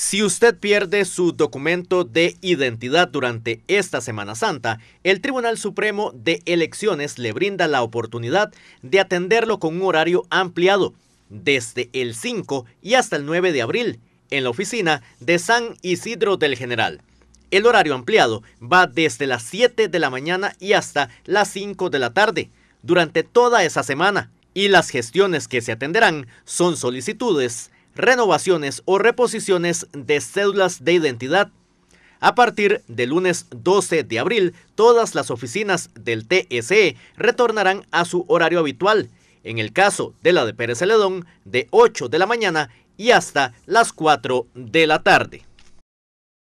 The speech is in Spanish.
Si usted pierde su documento de identidad durante esta Semana Santa, el Tribunal Supremo de Elecciones le brinda la oportunidad de atenderlo con un horario ampliado desde el 5 y hasta el 9 de abril en la oficina de San Isidro del General. El horario ampliado va desde las 7 de la mañana y hasta las 5 de la tarde durante toda esa semana y las gestiones que se atenderán son solicitudes renovaciones o reposiciones de cédulas de identidad. A partir del lunes 12 de abril, todas las oficinas del TSE retornarán a su horario habitual, en el caso de la de Pérez Celedón, de 8 de la mañana y hasta las 4 de la tarde.